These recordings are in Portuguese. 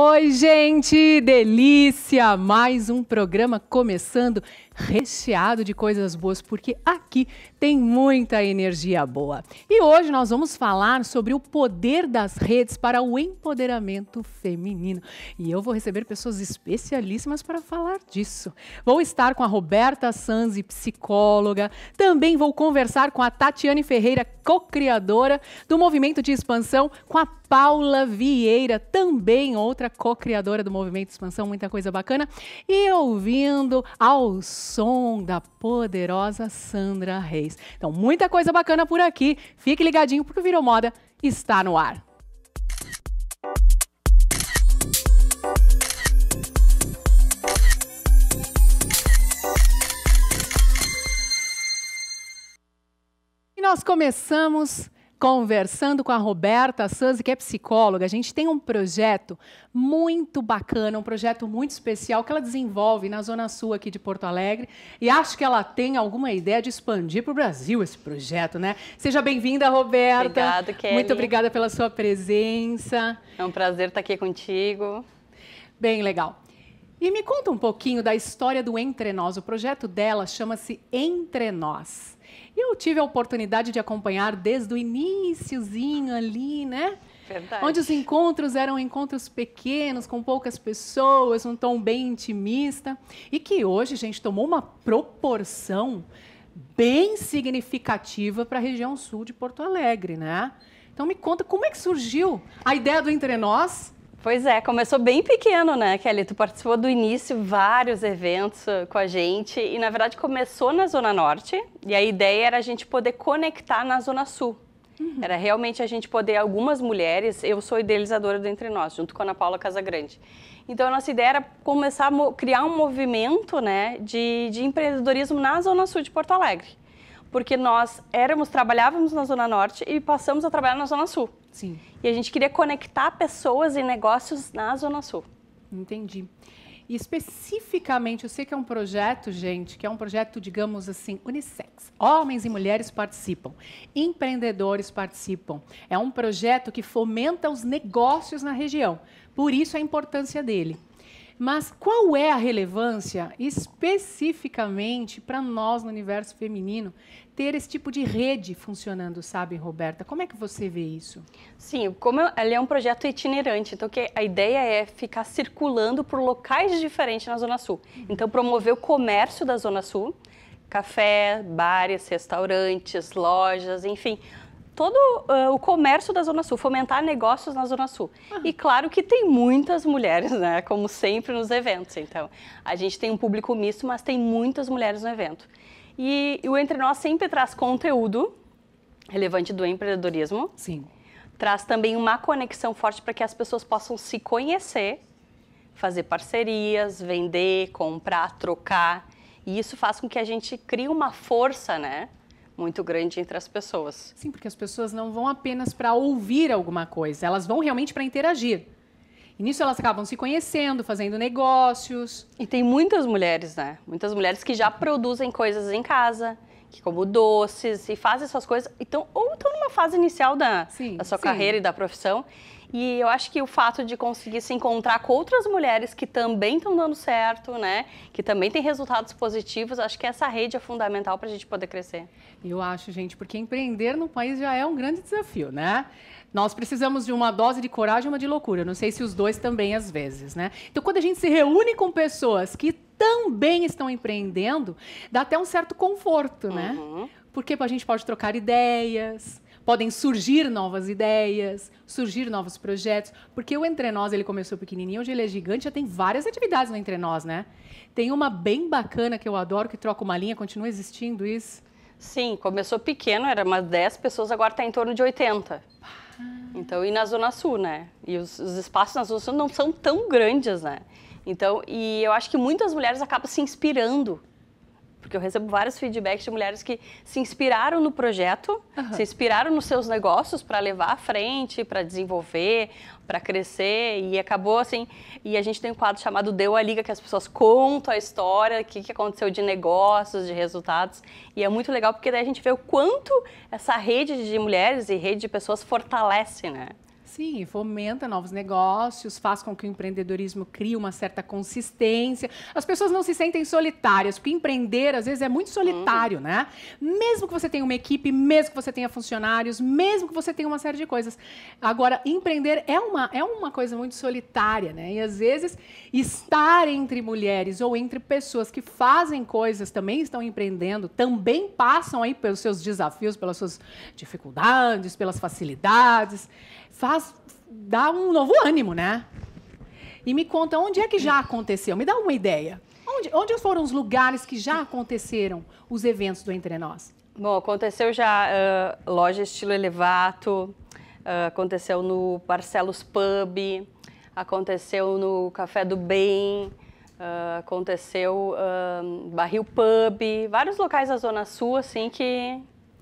Oi, gente, delícia! Mais um programa começando recheado de coisas boas, porque aqui tem muita energia boa. E hoje nós vamos falar sobre o poder das redes para o empoderamento feminino. E eu vou receber pessoas especialíssimas para falar disso. Vou estar com a Roberta Sanzi, psicóloga. Também vou conversar com a Tatiane Ferreira, co-criadora do Movimento de Expansão, com a Paula Vieira, também outra co-criadora do Movimento de Expansão, muita coisa bacana. E ouvindo aos som da poderosa Sandra Reis. Então, muita coisa bacana por aqui. Fique ligadinho porque o Virou Moda está no ar. E nós começamos conversando com a Roberta Sanzi, que é psicóloga. A gente tem um projeto muito bacana, um projeto muito especial que ela desenvolve na Zona Sul aqui de Porto Alegre. E acho que ela tem alguma ideia de expandir para o Brasil esse projeto, né? Seja bem-vinda, Roberta. Obrigada, Kelly. Muito obrigada pela sua presença. É um prazer estar aqui contigo. Bem legal. E me conta um pouquinho da história do Entre Nós. O projeto dela chama-se Entre Nós. Eu tive a oportunidade de acompanhar desde o iníciozinho ali, né? Verdade. Onde os encontros eram encontros pequenos, com poucas pessoas, um tom bem intimista. E que hoje, gente, tomou uma proporção bem significativa para a região sul de Porto Alegre, né? Então me conta como é que surgiu a ideia do Entre Nós Pois é, começou bem pequeno, né, Kelly? Tu participou do início vários eventos uh, com a gente e, na verdade, começou na Zona Norte e a ideia era a gente poder conectar na Zona Sul. Uhum. Era realmente a gente poder, algumas mulheres, eu sou idealizadora do Entre Nós, junto com a Ana Paula Casagrande. Então, a nossa ideia era começar a criar um movimento né, de, de empreendedorismo na Zona Sul de Porto Alegre porque nós éramos, trabalhávamos na Zona Norte e passamos a trabalhar na Zona Sul. Sim. E a gente queria conectar pessoas e negócios na Zona Sul. Entendi. E especificamente, eu sei que é um projeto, gente, que é um projeto, digamos assim, unissex. Homens e mulheres participam, empreendedores participam. É um projeto que fomenta os negócios na região. Por isso a importância dele. Mas qual é a relevância especificamente para nós no universo feminino ter esse tipo de rede funcionando, sabe, Roberta? Como é que você vê isso? Sim, como ele é um projeto itinerante, então que a ideia é ficar circulando por locais diferentes na Zona Sul. Uhum. Então promover o comércio da Zona Sul, café, bares, restaurantes, lojas, enfim, todo uh, o comércio da Zona Sul, fomentar negócios na Zona Sul. Uhum. E claro que tem muitas mulheres, né? Como sempre nos eventos. Então, a gente tem um público misto, mas tem muitas mulheres no evento. E, e o Entre Nós sempre traz conteúdo relevante do empreendedorismo. Sim. Traz também uma conexão forte para que as pessoas possam se conhecer, fazer parcerias, vender, comprar, trocar. E isso faz com que a gente crie uma força, né? muito grande entre as pessoas. Sim, porque as pessoas não vão apenas para ouvir alguma coisa, elas vão realmente para interagir. E nisso elas acabam se conhecendo, fazendo negócios. E tem muitas mulheres, né? Muitas mulheres que já produzem coisas em casa, que como doces e fazem essas coisas. Então, ou estão numa fase inicial da, sim, da sua sim. carreira e da profissão e eu acho que o fato de conseguir se encontrar com outras mulheres que também estão dando certo, né? Que também têm resultados positivos, acho que essa rede é fundamental para a gente poder crescer. Eu acho, gente, porque empreender no país já é um grande desafio, né? Nós precisamos de uma dose de coragem e uma de loucura. Não sei se os dois também às vezes, né? Então, quando a gente se reúne com pessoas que também estão empreendendo, dá até um certo conforto, né? Uhum. Porque a gente pode trocar ideias, podem surgir novas ideias, surgir novos projetos, porque o Entre Nós ele começou pequenininho, hoje ele é gigante, já tem várias atividades no Entre Nós, né? Tem uma bem bacana que eu adoro, que troca uma linha, continua existindo isso? Sim, começou pequeno, era umas 10 pessoas, agora está em torno de 80. Então, e na Zona Sul, né? E os, os espaços na Zona Sul não são tão grandes, né? Então, e eu acho que muitas mulheres acabam se inspirando porque eu recebo vários feedbacks de mulheres que se inspiraram no projeto, uhum. se inspiraram nos seus negócios para levar à frente, para desenvolver, para crescer e acabou assim. E a gente tem um quadro chamado Deu a Liga, que as pessoas contam a história, o que, que aconteceu de negócios, de resultados. E é muito legal porque daí a gente vê o quanto essa rede de mulheres e rede de pessoas fortalece, né? Sim, fomenta novos negócios, faz com que o empreendedorismo crie uma certa consistência. As pessoas não se sentem solitárias, porque empreender às vezes é muito solitário, hum. né? Mesmo que você tenha uma equipe, mesmo que você tenha funcionários, mesmo que você tenha uma série de coisas. Agora, empreender é uma, é uma coisa muito solitária, né? E às vezes estar entre mulheres ou entre pessoas que fazem coisas, também estão empreendendo, também passam aí pelos seus desafios, pelas suas dificuldades, pelas facilidades faz dá um novo ânimo, né? E me conta onde é que já aconteceu. Me dá uma ideia. Onde, onde foram os lugares que já aconteceram os eventos do Entre Nós? Bom, aconteceu já uh, loja estilo elevato, uh, aconteceu no Barcelos Pub, aconteceu no Café do Bem, uh, aconteceu Barril Pub, vários locais da Zona Sul, assim, que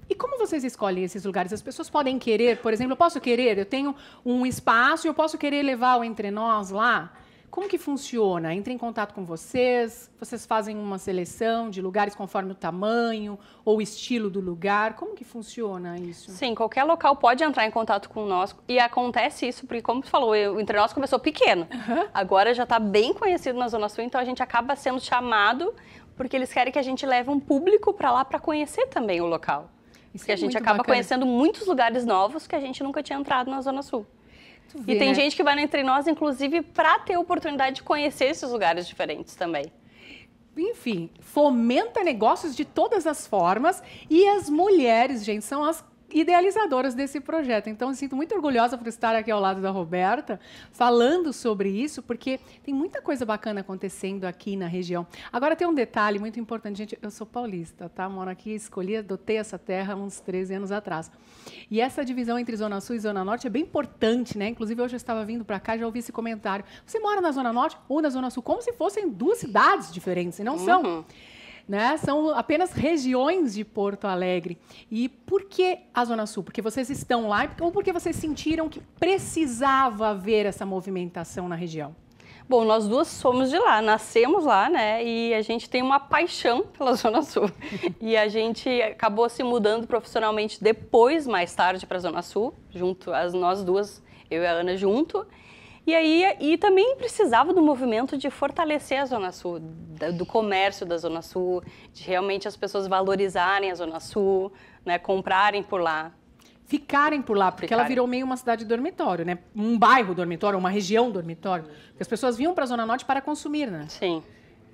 e como vocês escolhem esses lugares? As pessoas podem querer, por exemplo, eu posso querer, eu tenho um espaço, e eu posso querer levar o Entre Nós lá? Como que funciona? Entra em contato com vocês, vocês fazem uma seleção de lugares conforme o tamanho ou estilo do lugar. Como que funciona isso? Sim, qualquer local pode entrar em contato com nós e acontece isso, porque como tu falou, o Entre Nós começou pequeno. Uhum. Agora já está bem conhecido na Zona Sul, então a gente acaba sendo chamado porque eles querem que a gente leve um público para lá para conhecer também o local. Isso porque é a gente acaba bacana. conhecendo muitos lugares novos que a gente nunca tinha entrado na Zona Sul. e tem né? gente que vai Entre Nós, inclusive, para ter a oportunidade de conhecer esses lugares diferentes também enfim, fomenta negócios de todas as formas e as mulheres, gente, são as idealizadoras desse projeto. Então, eu sinto muito orgulhosa por estar aqui ao lado da Roberta, falando sobre isso, porque tem muita coisa bacana acontecendo aqui na região. Agora, tem um detalhe muito importante, gente. Eu sou paulista, tá? Moro aqui, escolhi, adotei essa terra há uns 13 anos atrás. E essa divisão entre Zona Sul e Zona Norte é bem importante, né? Inclusive, hoje eu estava vindo para cá e já ouvi esse comentário. Você mora na Zona Norte ou na Zona Sul, como se fossem duas cidades diferentes, e não uhum. são né? São apenas regiões de Porto Alegre. E por que a Zona Sul? Porque vocês estão lá ou porque vocês sentiram que precisava haver essa movimentação na região? Bom, nós duas somos de lá, nascemos lá, né? E a gente tem uma paixão pela Zona Sul. e a gente acabou se mudando profissionalmente depois, mais tarde, para a Zona Sul, junto as nós duas, eu e a Ana junto. E aí e também precisava do movimento de fortalecer a Zona Sul, do comércio da Zona Sul, de realmente as pessoas valorizarem a Zona Sul, né, comprarem por lá ficarem por lá, porque ficarem. ela virou meio uma cidade dormitório, né? Um bairro dormitório, uma região dormitório. Porque as pessoas vinham para a Zona Norte para consumir, né? Sim.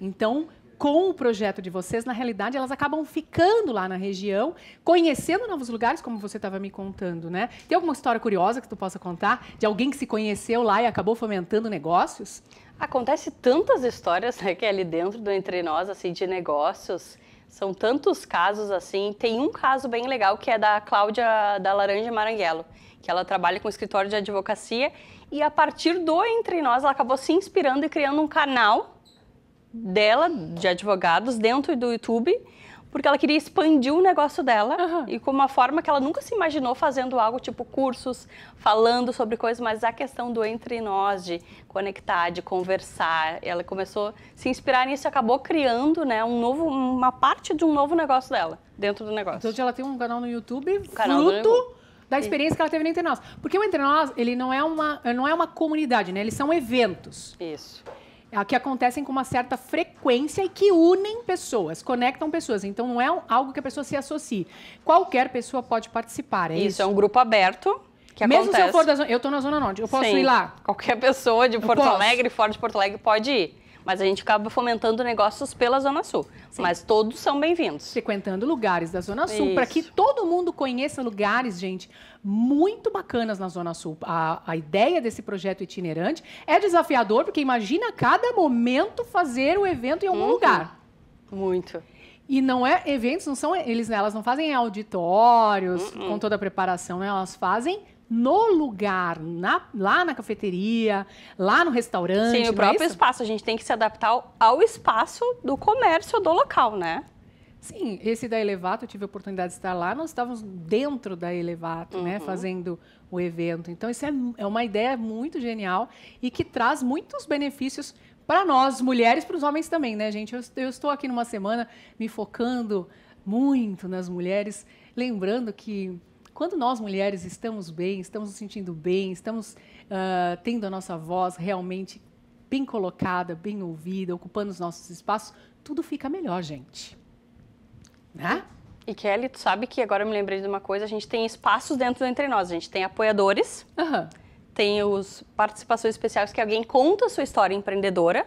Então, com o projeto de vocês, na realidade, elas acabam ficando lá na região, conhecendo novos lugares, como você estava me contando, né? Tem alguma história curiosa que tu possa contar de alguém que se conheceu lá e acabou fomentando negócios? Acontece tantas histórias, né, que é ali dentro do Entre Nós, assim, de negócios. São tantos casos assim. Tem um caso bem legal que é da Cláudia da Laranja Maranguelo, que ela trabalha com escritório de advocacia e a partir do Entre Nós ela acabou se inspirando e criando um canal dela, de advogados, dentro do YouTube, porque ela queria expandir o negócio dela uhum. e com uma forma que ela nunca se imaginou fazendo algo tipo cursos, falando sobre coisas, mas a questão do entre nós, de conectar, de conversar, ela começou a se inspirar nisso e acabou criando, né, um novo, uma parte de um novo negócio dela, dentro do negócio. Então, hoje ela tem um canal no YouTube, canal fruto da experiência que ela teve no Entre Nós. Porque o Entre Nós, ele não é uma, não é uma comunidade, né? Eles são eventos. Isso. É que acontecem com uma certa frequência e que unem pessoas, conectam pessoas. Então não é algo que a pessoa se associe. Qualquer pessoa pode participar. É isso, é isso? é um grupo aberto. Que Mesmo acontece. se eu for da zona, eu estou na zona norte, eu posso Sim. ir lá. Qualquer pessoa de Porto Alegre, fora de Porto Alegre, pode ir. Mas a gente acaba fomentando negócios pela Zona Sul. Sim. Mas todos são bem-vindos. Frequentando lugares da Zona Sul, para que todo mundo conheça lugares, gente, muito bacanas na Zona Sul. A, a ideia desse projeto itinerante é desafiador, porque imagina a cada momento fazer o evento em algum uhum. lugar. Muito. E não é eventos, não são eles, né? Elas não fazem auditórios uh -uh. com toda a preparação, né? Elas fazem no lugar, na, lá na cafeteria, lá no restaurante. Sim, o é próprio é espaço. A gente tem que se adaptar ao, espaço do comércio do local, né? Sim, esse da Elevato, eu tive a oportunidade de estar lá, nós estávamos dentro da Elevato, né, uhum. né, fazendo o evento. Então, isso é, é uma ideia muito genial e que traz muitos benefícios para nós mulheres, para os homens também, né, gente? Eu, eu, estou aqui numa semana me focando muito nas mulheres, lembrando que quando nós mulheres estamos bem, estamos nos sentindo bem, estamos uh, tendo a nossa voz realmente bem colocada, bem ouvida, ocupando os nossos espaços, tudo fica melhor, gente. Né? E Kelly, tu sabe que agora eu me lembrei de uma coisa, a gente tem espaços dentro entre nós, a gente tem apoiadores. Uhum tem os participações especiais que alguém conta a sua história empreendedora,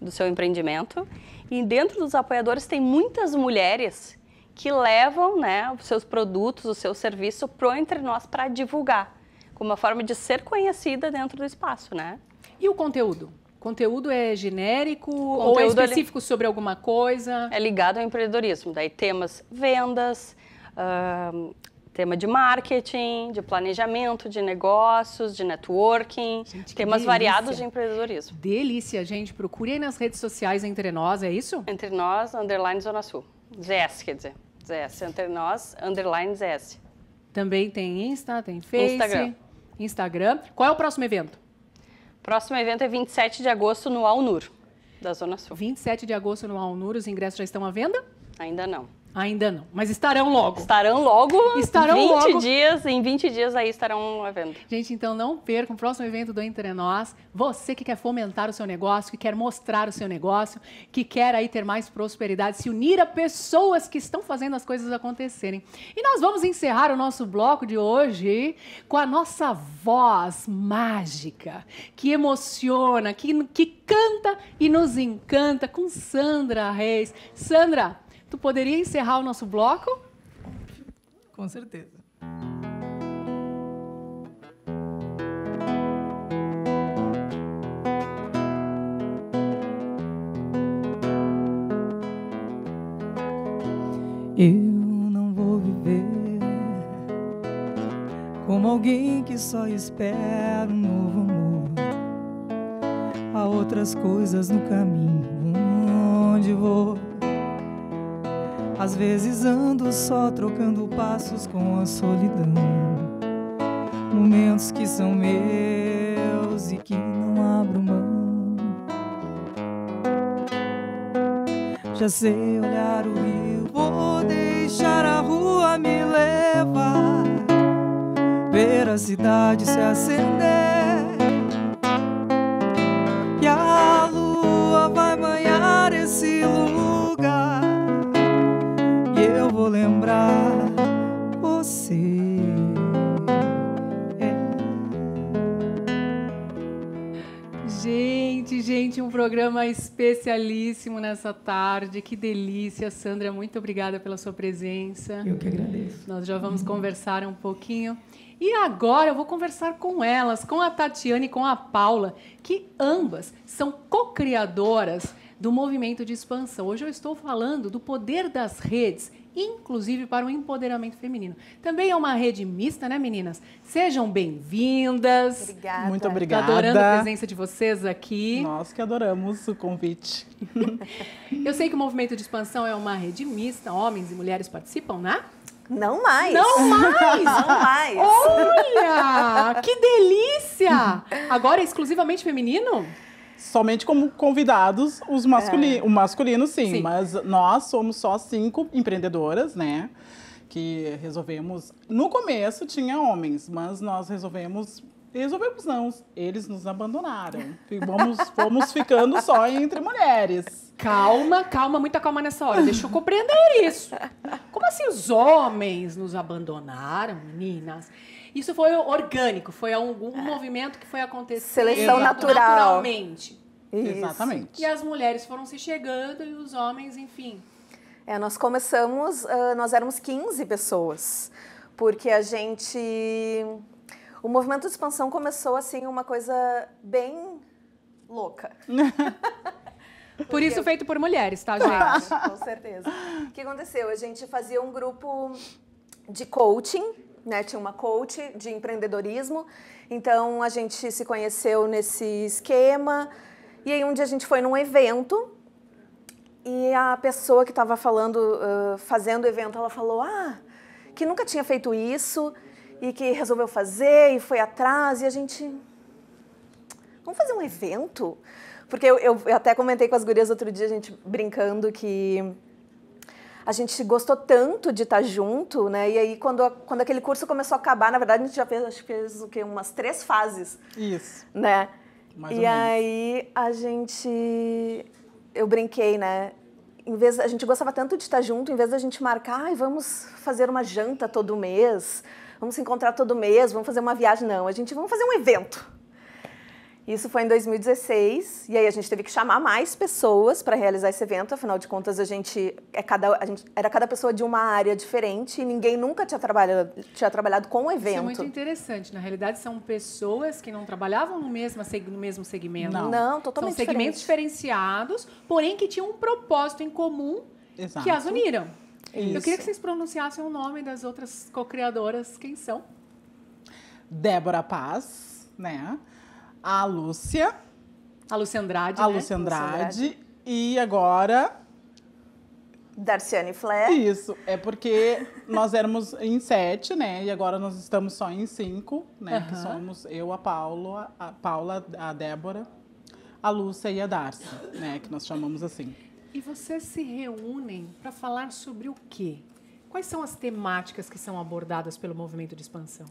do seu empreendimento. E dentro dos apoiadores tem muitas mulheres que levam né, os seus produtos, o seu serviço pro Entre Nós para divulgar, como uma forma de ser conhecida dentro do espaço, né? E o conteúdo? conteúdo é genérico conteúdo ou é específico sobre alguma coisa? É ligado ao empreendedorismo, daí temas vendas, uh, tema de marketing, de planejamento de negócios, de networking, gente, temas delícia. variados de empreendedorismo. Delícia, gente. Procure aí nas redes sociais Entre Nós, é isso? Entre Nós, underline Zona Sul. ZS, quer dizer. ZS, Entre Nós, underline ZS. Também tem Insta, tem Facebook. Instagram. Instagram. Qual é o próximo evento? Próximo evento é 27 de agosto no Alnur, da Zona Sul. 27 de agosto no Alnur, os ingressos já estão à venda? Ainda não. Ainda não, mas estarão logo. Estarão logo. Estarão 20 logo. dias, em 20 dias aí estarão no evento. Gente, então não percam o próximo evento do Entre Nós. Você que quer fomentar o seu negócio, que quer mostrar o seu negócio, que quer aí ter mais prosperidade, se unir a pessoas que estão fazendo as coisas acontecerem. E nós vamos encerrar o nosso bloco de hoje com a nossa voz mágica, que emociona, que, que canta e nos encanta, com Sandra Reis. Sandra, tu poderia encerrar o nosso bloco? Com certeza. Eu não vou viver como alguém que só espera um novo amor. Há outras coisas no caminho onde vou às vezes ando só trocando passos com a solidão. Momentos que são meus e que não abro mão. Já sei olhar o rio, vou deixar a rua me levar. Ver a cidade se acender programa especialíssimo nessa tarde. Que delícia, Sandra. Muito obrigada pela sua presença. Eu que agradeço. Nós já vamos conversar um pouquinho. E agora eu vou conversar com elas, com a Tatiane e com a Paula, que ambas são co-criadoras do movimento de expansão. Hoje eu estou falando do poder das redes inclusive para o empoderamento feminino. Também é uma rede mista, né, meninas? Sejam bem-vindas. Obrigada. Muito obrigada. Tô adorando a presença de vocês aqui. Nós que adoramos o convite. Eu sei que o movimento de expansão é uma rede mista, homens e mulheres participam, né? Não mais. Não mais. Não mais. Olha, que delícia! Agora é exclusivamente feminino? somente como convidados os masculi é. o masculino sim, sim, mas nós somos só cinco empreendedoras, né? Que resolvemos. No começo tinha homens, mas nós resolvemos. Resolvemos não, eles nos abandonaram. vamos fomos ficando só entre mulheres. Calma, calma, muita calma nessa hora. Deixa eu compreender isso. Como assim os homens nos abandonaram, meninas? Isso foi orgânico, foi algum é. movimento que foi acontecendo Seleção natural. naturalmente. Isso. Exatamente. E as mulheres foram se chegando e os homens, enfim. É, nós começamos, uh, nós éramos 15 pessoas, porque a gente. O movimento de expansão começou assim, uma coisa bem louca. Por isso feito por mulheres, tá, gente? Ah, com certeza. O que aconteceu? A gente fazia um grupo de coaching né? Tinha uma coach de empreendedorismo. Então a gente se conheceu nesse esquema. E aí um dia a gente foi num evento e a pessoa que estava falando, uh, fazendo o evento, ela falou: "Ah, que nunca tinha feito isso e que resolveu fazer e foi atrás". E a gente Vamos fazer um evento? Porque eu, eu, eu até comentei com as gurias outro dia, a gente brincando que a gente gostou tanto de estar junto, né? E aí, quando, quando aquele curso começou a acabar, na verdade, a gente já fez, acho que fez o quê? Umas três fases. Isso. Né? Mais e aí, a gente... Eu brinquei, né? Em vez, a gente gostava tanto de estar junto, em vez da gente marcar, ah, vamos fazer uma janta todo mês, vamos se encontrar todo mês, vamos fazer uma viagem. Não, a gente vamos fazer um evento. Isso foi em 2016, e aí a gente teve que chamar mais pessoas para realizar esse evento, afinal de contas a gente, é cada, a gente era cada pessoa de uma área diferente e ninguém nunca tinha trabalhado, tinha trabalhado com o evento. Isso é muito interessante, na realidade são pessoas que não trabalhavam no mesmo, no mesmo segmento. Não, não totalmente São segmentos diferente. diferenciados, porém que tinham um propósito em comum Exato. que as uniram. Isso. Eu queria que vocês pronunciassem o nome das outras co-criadoras, quem são? Débora Paz, né? a Lúcia. A Lúcia Andrade. A né? Lúcia Andrade. E agora. Darciane Flair. Isso, é porque nós éramos em sete, né? E agora nós estamos só em cinco, né? Uhum. Que somos eu, a Paula, a Paula, a Débora, a Lúcia e a Darcy, né? Que nós chamamos assim. E vocês se reúnem para falar sobre o quê? Quais são as temáticas que são abordadas pelo movimento de expansão?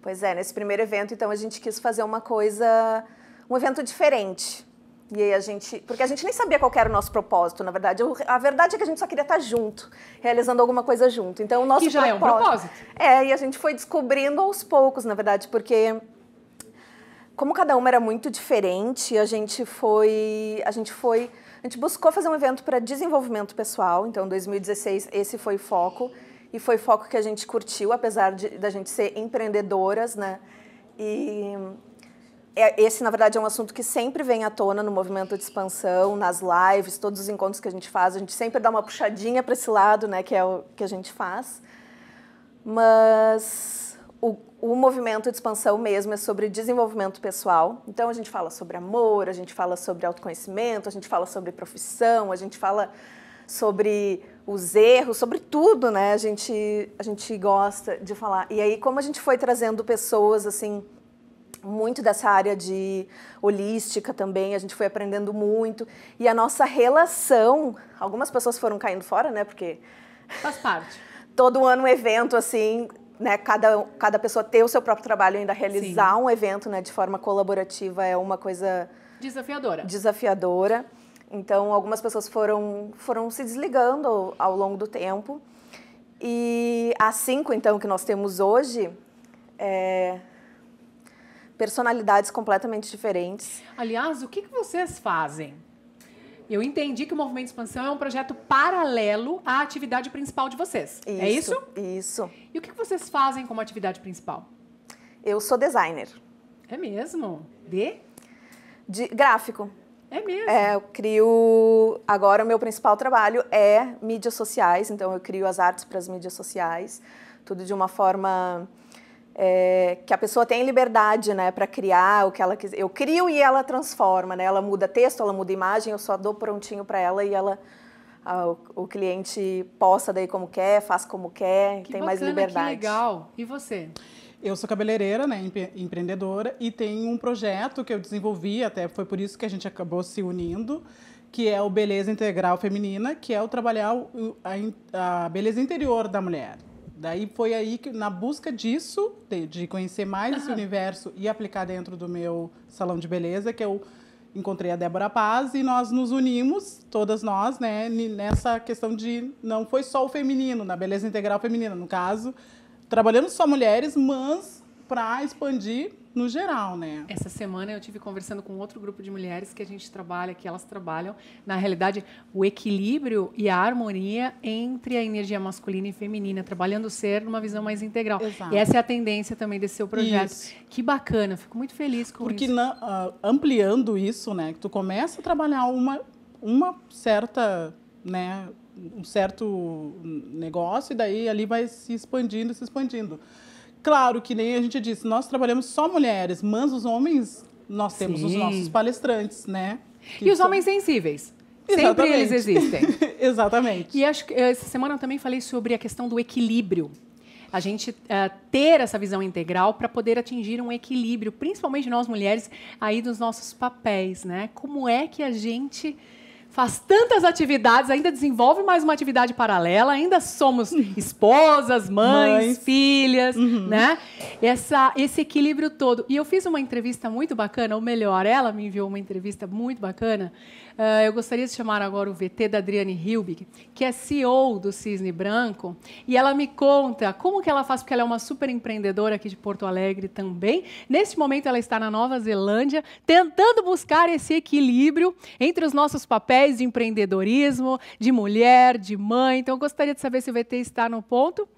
Pois é, nesse primeiro evento, então, a gente quis fazer uma coisa, um evento diferente. E aí a gente, porque a gente nem sabia qual era o nosso propósito, na verdade. a verdade é que a gente só queria estar junto, realizando alguma coisa junto. Então, o nosso que já propósito, é um propósito. É, e a gente foi descobrindo aos poucos, na verdade, porque como cada uma era muito diferente, a gente foi, a gente foi, a gente buscou fazer um evento para desenvolvimento pessoal. Então, 2016 esse foi o foco e foi foco que a gente curtiu, apesar de da gente ser empreendedoras, né? E é, esse, na verdade, é um assunto que sempre vem à tona no movimento de expansão, nas lives, todos os encontros que a gente faz, a gente sempre dá uma puxadinha para esse lado, né, que é o que a gente faz. Mas o, o movimento de expansão mesmo é sobre desenvolvimento pessoal. Então a gente fala sobre amor, a gente fala sobre autoconhecimento, a gente fala sobre profissão, a gente fala sobre os erros, sobretudo, né? A gente, a gente gosta de falar. E aí, como a gente foi trazendo pessoas, assim, muito dessa área de holística também, a gente foi aprendendo muito. E a nossa relação, algumas pessoas foram caindo fora, né? Porque... Faz parte. Todo ano um evento, assim, né, cada, cada pessoa ter o seu próprio trabalho e ainda realizar Sim. um evento né, de forma colaborativa é uma coisa... Desafiadora. Desafiadora. Então, algumas pessoas foram, foram se desligando ao, longo do tempo. E as cinco, então, que nós temos hoje, é, personalidades completamente diferentes. Aliás, o que, vocês fazem? Eu entendi que o Movimento Expansão é um projeto paralelo à atividade principal de vocês. É isso, é isso? Isso. E o que, que vocês fazem como atividade principal? Eu sou designer. É mesmo? De? De gráfico. É mesmo? É, eu crio. Agora, o meu principal trabalho é mídias sociais, então eu crio as artes para as mídias sociais, tudo de uma forma. É, que a pessoa tem liberdade né, para criar o que ela quiser. Eu crio e ela transforma, né? ela muda texto, ela muda imagem, eu só dou prontinho para ela e ela a, o, o, cliente posta daí como quer, faz como quer, que tem bacana, mais liberdade. Que legal. E você? Eu sou cabeleireira, né, empreendedora, e tenho um projeto que eu desenvolvi, até foi por isso que a gente acabou se unindo, que é o Beleza Integral Feminina, que é o trabalhar a, a beleza interior da mulher. Daí foi aí que, na busca disso, de, de conhecer mais esse universo e aplicar dentro do meu salão de beleza, que eu encontrei a Débora Paz e nós nos unimos, todas nós, né, nessa questão de não foi só o feminino, na beleza integral feminina, no caso, trabalhando só mulheres, mas para expandir no geral, né? Essa semana eu tive conversando com outro grupo de mulheres que a gente trabalha, que elas trabalham, na realidade, o equilíbrio e a harmonia entre a energia masculina e feminina, trabalhando o ser numa visão mais integral. Exato. E essa é a tendência também desse seu projeto. Isso. Que bacana, fico muito feliz com Porque isso. Porque ah, ampliando isso, né, que tu começa a trabalhar uma, uma certa, né, um certo negócio e daí ali vai se expandindo, se expandindo. Claro que nem a gente disse, nós trabalhamos só mulheres, mas os homens, nós temos Sim. os nossos palestrantes, né? E os são... homens sensíveis. Exatamente. Sempre eles existem. Exatamente. E acho que eh, essa semana eu também falei sobre a questão do equilíbrio. A gente uh, ter essa visão integral para poder atingir um equilíbrio, principalmente nós mulheres, aí dos nossos papéis, né? Como é que a gente faz tantas atividades, ainda desenvolve mais uma atividade paralela, ainda somos esposas, mães, mães. filhas, uhum. né? Essa, esse equilíbrio todo. E eu fiz uma entrevista muito bacana, ou melhor, ela me enviou uma entrevista muito bacana Uh, eu gostaria de chamar agora o VT da Adriane Hilbig, que é CEO do Cisne Branco, e ela me conta como que ela faz, porque ela é uma super empreendedora aqui de Porto Alegre também. Neste momento, ela está na Nova Zelândia, tentando buscar esse equilíbrio entre os nossos papéis de empreendedorismo, de mulher, de mãe. Então, eu gostaria de saber se o VT está no ponto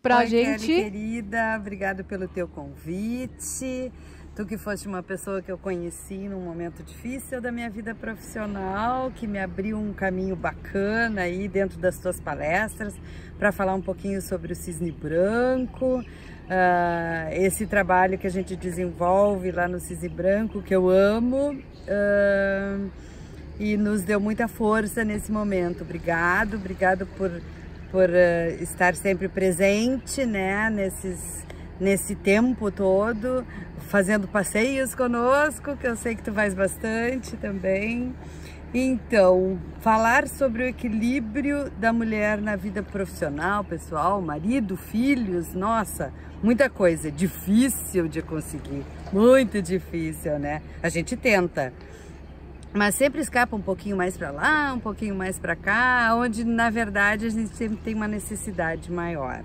para a gente. Kelly, querida, obrigado pelo teu convite. Tu que foste uma pessoa que eu conheci num momento difícil da minha vida profissional, que me abriu um caminho bacana aí dentro das tuas palestras para falar um pouquinho sobre o cisne branco, uh, esse trabalho que a gente desenvolve lá no cisne branco, que eu amo. Uh, e nos deu muita força nesse momento. Obrigado, obrigado por, por uh, estar sempre presente, né, nesses, nesse tempo todo, fazendo passeios conosco, que eu sei que tu faz bastante também. Então, falar sobre o equilíbrio da mulher na vida profissional, pessoal, marido, filhos, nossa, muita coisa. Difícil de conseguir, muito difícil, né? A gente tenta, mas sempre escapa um pouquinho mais para lá, um pouquinho mais para cá, onde na verdade a gente sempre tem uma necessidade maior.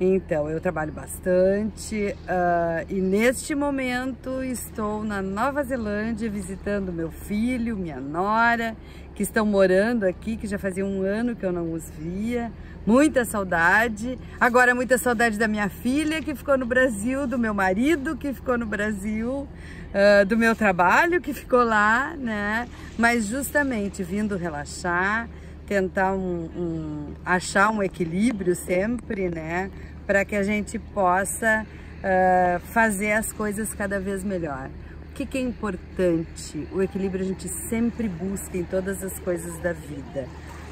Então, eu trabalho bastante uh, e neste momento estou na Nova Zelândia visitando meu filho, minha nora, que estão morando aqui, que já fazia um ano que eu não os via. Muita saudade. Agora, muita saudade da minha filha, que ficou no Brasil, do meu marido, que ficou no Brasil, uh, do meu trabalho, que ficou lá, né? Mas justamente vindo relaxar, tentar um, um achar um equilíbrio sempre, né? para que a gente possa uh, fazer as coisas cada vez melhor. O que, que é importante? O equilíbrio a gente sempre busca em todas as coisas da vida,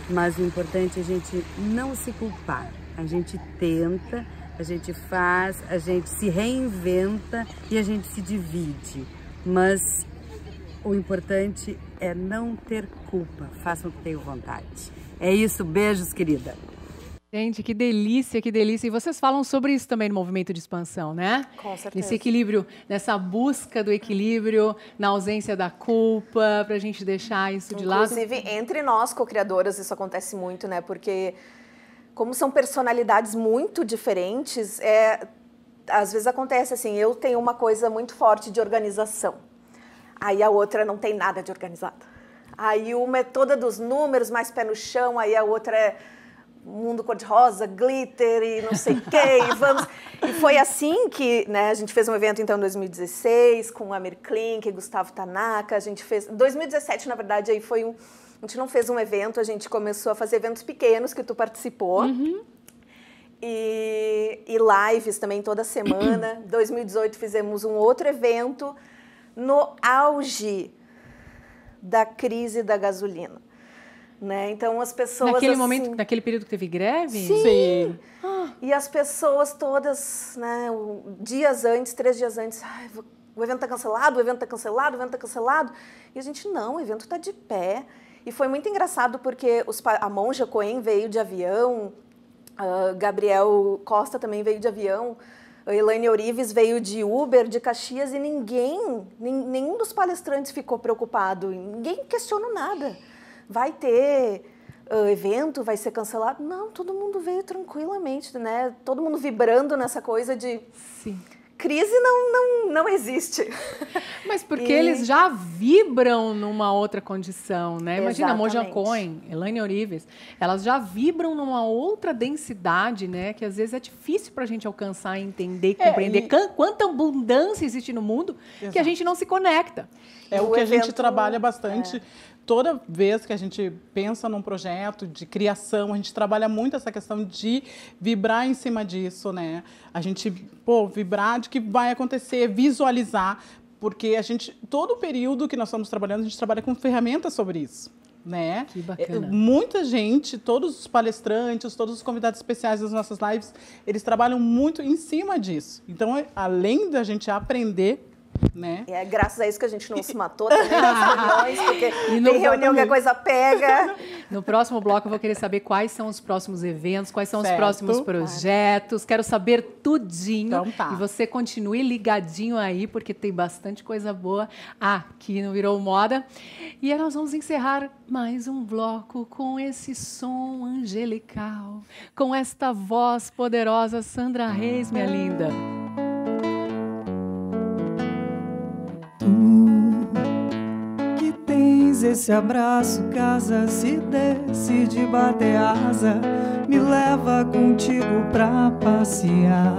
mas o importante é a gente não se culpar. A gente tenta, a gente faz, a gente se reinventa e a gente se divide. Mas o importante é não ter culpa. Façam o que tenham vontade. É isso, beijos, querida. Gente, que delícia, que delícia. E vocês falam sobre isso também no movimento de expansão, né? Com certeza. Esse equilíbrio, nessa busca do equilíbrio, na ausência da culpa, para a gente deixar isso de Inclusive, lado. Inclusive, entre nós, co-criadoras, isso acontece muito, né? Porque, como são personalidades muito diferentes, é, às vezes acontece assim: eu tenho uma coisa muito forte de organização, aí a outra não tem nada de organizado. Aí uma é toda dos números, mais pé no chão, aí a outra é mundo cor-de-rosa, glitter e não sei o quê, e vamos... E foi assim que né, a gente fez um evento, então, em 2016, com o Amir Klink, Gustavo Tanaka, a gente fez... 2017, na verdade, aí foi um... A gente não fez um evento, a gente começou a fazer eventos pequenos que tu participou. Uhum. E, e, lives também toda semana. 2018 fizemos um outro evento no auge da crise da gasolina. Né? Então as pessoas. Naquele assim... momento, naquele período que teve greve? Sim. Sim. Ah. E as pessoas todas, né, dias antes, três dias antes, o evento está cancelado, o evento está cancelado, o evento está cancelado. E a gente, não, o evento está de pé. E foi muito engraçado porque os, a Monja Coen veio de avião, Gabriel Costa também veio de avião. A Elaine Orives veio de Uber, de Caxias, e ninguém, nenhum dos palestrantes ficou preocupado, ninguém questionou nada vai ter uh, evento, vai ser cancelado. Não, todo mundo veio tranquilamente, né? Todo mundo vibrando nessa coisa de. Sim crise não, não, não existe. Mas porque e... eles já vibram numa outra condição, né? Imagina Moja Cohen, Elaine Orives, elas já vibram numa outra densidade, né? Que às vezes é difícil para a gente alcançar, entender, é, compreender e... quanta abundância existe no mundo Exato. que a gente não se conecta. É o, o que evento... a gente trabalha bastante. É toda vez que a gente pensa num projeto de criação, a gente trabalha muito essa questão de vibrar em cima disso, né? A gente, pô, vibrar de que vai acontecer, visualizar, porque a gente, todo o período que nós estamos trabalhando, a gente trabalha com ferramentas sobre isso. Né? Que é, bacana. Muita gente, todos os palestrantes, todos os convidados especiais das nossas lives, eles trabalham muito em cima disso. Então, além da gente aprender né? E é graças a isso que a gente não se matou também nós, porque tem reunião que a coisa pega. No próximo bloco eu vou querer saber quais são os próximos eventos, quais são certo. os próximos projetos, quero saber tudinho. Então tá. E você continue ligadinho aí, porque tem bastante coisa boa aqui no Virou Moda. E nós vamos encerrar mais um bloco com esse som angelical, com esta voz poderosa, Sandra Reis, minha linda. esse abraço, casa, se decide bater asa, me leva contigo pra passear.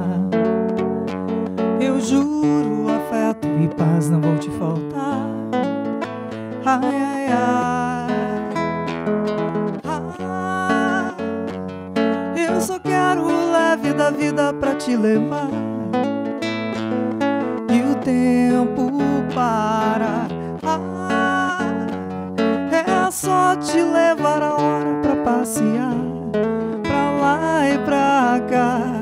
Eu juro, afeto e paz não vão te faltar. Ai, ai, ai. Ah, eu só quero o leve da vida pra te levar. E o tempo passa. só te levar a hora pra passear, pra lá e pra cá.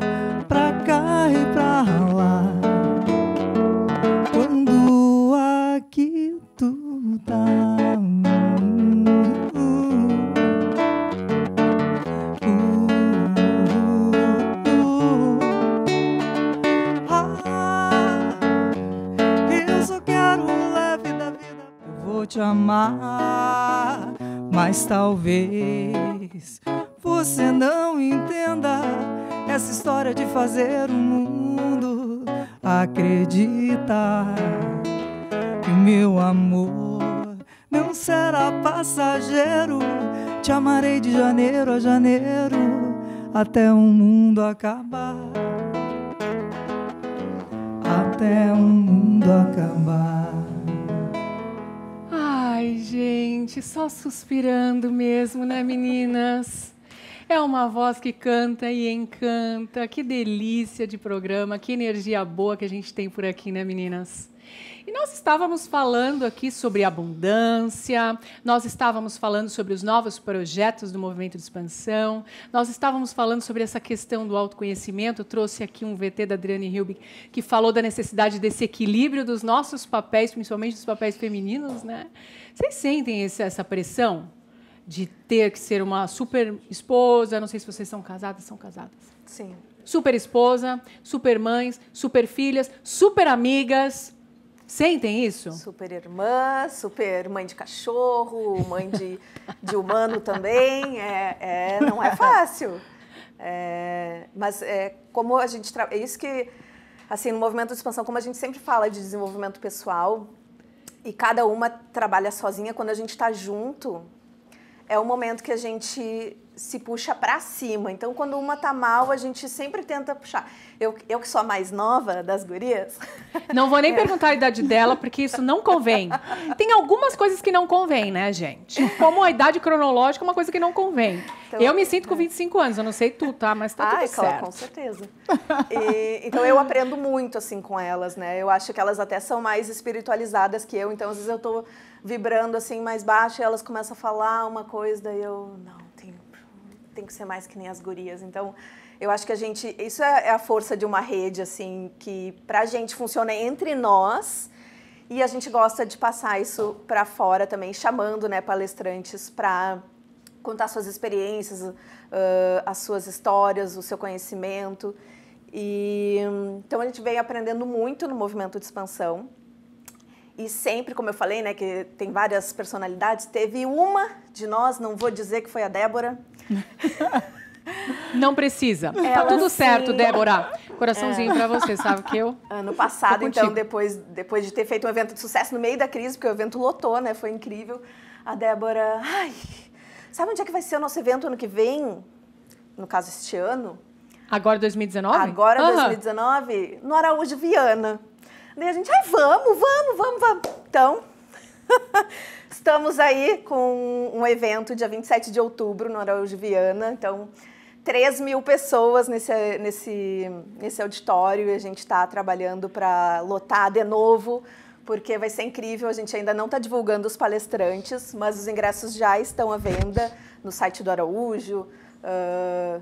Mas talvez você não entenda essa história de fazer o mundo acreditar que o meu amor não será passageiro. Te amarei de janeiro a janeiro até o mundo acabar. Até o mundo acabar. gente só suspirando mesmo, né, meninas? É uma voz que canta e encanta. Que delícia de programa, que energia boa que a gente tem por aqui, né, meninas? E nós estávamos falando aqui sobre abundância, nós estávamos falando sobre os novos projetos do movimento de expansão, nós estávamos falando sobre essa questão do autoconhecimento. Eu trouxe aqui um VT da Adriane Hilbig que falou da necessidade desse equilíbrio dos nossos papéis, principalmente dos papéis femininos, né? Vocês sentem essa pressão de ter que ser uma super esposa? Não sei se vocês são casadas, são casadas. Sim. Super esposa, super mães, super filhas, super amigas, Sentem isso? Super irmã, super mãe de cachorro, mãe de, de humano também. É, é, não é fácil. É, mas é como a gente trabalha. É isso que, assim, no movimento de expansão, como a gente sempre fala de desenvolvimento pessoal, e cada uma trabalha sozinha, quando a gente está junto, é o momento que a gente se puxa para cima. Então, quando uma tá mal, a gente sempre tenta puxar. Eu, eu que sou a mais nova das gurias. Não vou nem é. perguntar a idade dela, porque isso não convém. Tem algumas coisas que não convém, né, gente? Como a idade cronológica é uma coisa que não convém. Então, eu me sinto com 25 é. anos, eu não sei tu, tá? Mas tá ah, tudo claro, certo. com certeza. E, então, eu aprendo muito, assim, com elas, né? Eu acho que elas até são mais espiritualizadas que eu. Então, às vezes eu tô vibrando, assim, mais baixo e elas começam a falar uma coisa, daí eu... Não tem que ser mais que nem as gurias. Então, eu acho que a gente. Isso é, é a força de uma rede, assim, que pra gente funciona entre nós. E a gente gosta de passar isso para fora também, chamando né, palestrantes para contar suas experiências, uh, as suas histórias, o seu conhecimento. E, então a gente vem aprendendo muito no movimento de expansão. E sempre, como eu falei, né, que tem várias personalidades, teve uma de nós, não vou dizer que foi a Débora. Não precisa. Tá Ela, tá tudo sim. certo, Débora. Coraçãozinho é. para você, sabe que eu. Ano passado, então, depois, depois de ter feito um evento de sucesso no meio da crise, porque o evento lotou, né? Foi incrível. A Débora, ai, sabe onde é que vai ser o nosso evento ano que vem? No caso, este ano. Agora 2019? Agora uhum. 2019, no Araújo Viana. Daí a gente, ai, vamos, vamos, vamos, vamos. Então, estamos aí com um evento dia 27 de outubro no Araújo Viana. Então, 3 mil pessoas nesse, nesse, nesse auditório e a gente está trabalhando para lotar de novo, porque vai ser incrível. A gente ainda não está divulgando os palestrantes, mas os ingressos já estão à venda no site do Araújo. Uh,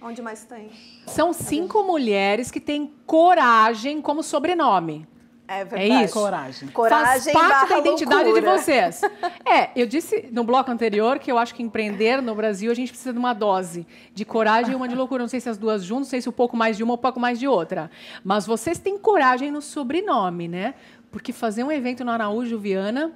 Onde mais tem? São cinco mulheres que têm coragem como sobrenome. É, é verdade. É isso. Coragem. Coragem Faz parte da identidade loucura. de vocês. É, eu disse no bloco anterior que eu acho que empreender no Brasil a gente precisa de uma dose de coragem e uma de loucura. Não sei se as duas juntas, não sei se um pouco mais de uma ou um pouco mais de outra. Mas vocês têm coragem no sobrenome, né? Porque fazer um evento no Araújo Viana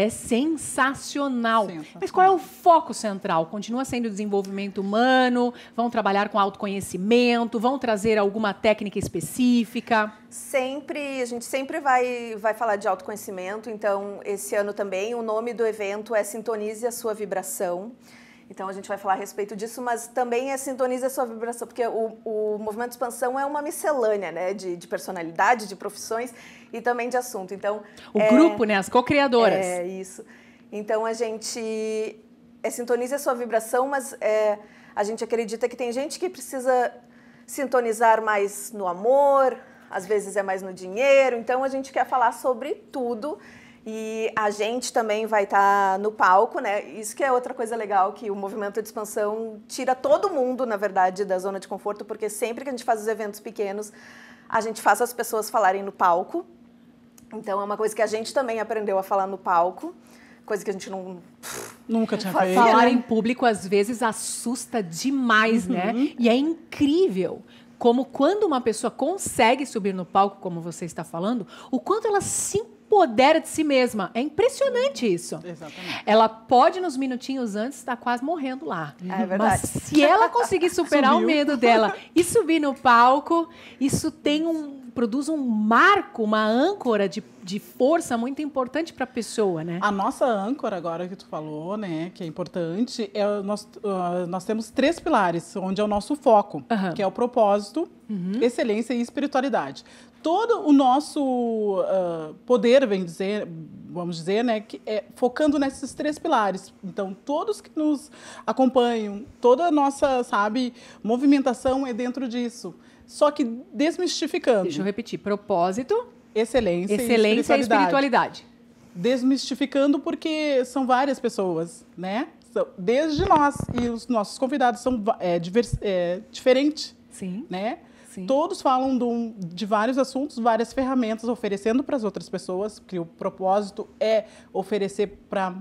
é sensacional. sensacional. Mas qual é o foco central? Continua sendo desenvolvimento humano? Vão trabalhar com autoconhecimento? Vão trazer alguma técnica específica? Sempre, a gente sempre vai, vai falar de autoconhecimento. Então, esse ano também, o nome do evento é Sintonize a Sua Vibração. Então a gente vai falar a respeito disso, mas também é Sintonize a sua vibração, porque o, o movimento de expansão é uma miscelânea né, de, de personalidade, de profissões e também de assunto. Então, o é, grupo, né? As co-criadoras. É, isso. Então, a gente é, sintoniza a sua vibração, mas é, a gente acredita que tem gente que precisa sintonizar mais no amor, às vezes é mais no dinheiro. Então, a gente quer falar sobre tudo. E a gente também vai estar tá no palco, né? Isso que é outra coisa legal, que o movimento de expansão tira todo mundo, na verdade, da zona de conforto, porque sempre que a gente faz os eventos pequenos, a gente faz as pessoas falarem no palco, então é uma coisa que a gente também aprendeu a falar no palco, coisa que a gente não nunca tinha falado. Falar né? em público às vezes assusta demais, né? uhum. né? E é incrível como quando uma pessoa consegue subir no palco, como você está falando, o quanto ela se empodera de si mesma. É impressionante isso. Exatamente. Ela pode, nos minutinhos antes, estar tá quase morrendo lá. É verdade. Mas se ela conseguir superar o medo dela e subir no palco, isso tem um produz um marco, uma âncora de, de força muito importante para a pessoa, né? A nossa âncora agora que tu falou, né, que é importante, é nós, uh, nós temos três pilares, onde é o nosso foco, uhum. que é o propósito, uhum. excelência e espiritualidade. Todo o nosso uh, poder, vem dizer, vamos dizer, né, que é focando nesses três pilares. Então, todos que nos acompanham, toda a nossa, sabe, movimentação é dentro disso só que desmistificando. Deixa eu repetir: propósito, excelência, excelência e espiritualidade. espiritualidade. Desmistificando porque são várias pessoas, né? Desde nós e os nossos convidados são é, é diferentes, Sim. né? Sim. Todos falam de, um, de, vários assuntos, várias ferramentas, oferecendo para as outras pessoas, que o propósito é oferecer para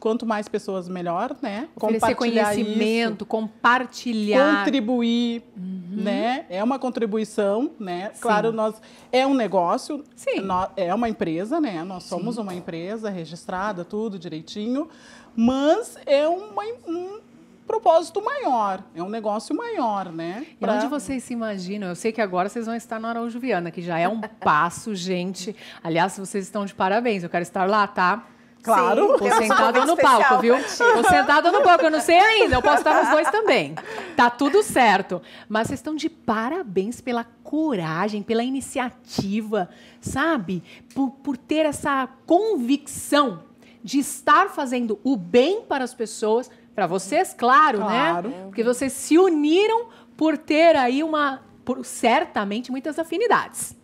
quanto mais pessoas, melhor, né? Oferecer conhecimento, isso, compartilhar. Contribuir, uhum. né? É uma contribuição, né? Sim. Claro, nós... É um negócio. Sim. é uma empresa, né? Nós somos Sim. uma empresa registrada, tudo direitinho. Mas é uma, um, propósito maior, é um negócio maior, né? E pra... onde vocês se imaginam? Eu sei que agora vocês vão estar no Araújo Viana, que já é um passo, gente. Aliás, vocês estão de parabéns, eu quero estar lá, tá? Claro. Sim, Ou sentada no palco, viu? Ou sentada no palco, eu não sei ainda. Eu posso estar nos dois também. Tá tudo certo. Mas vocês estão de parabéns pela coragem, pela iniciativa, sabe? Por, por ter essa convicção de estar fazendo o bem para as pessoas. Para vocês, claro, né? claro, né? Porque vocês se uniram por ter aí uma, por, certamente, muitas afinidades.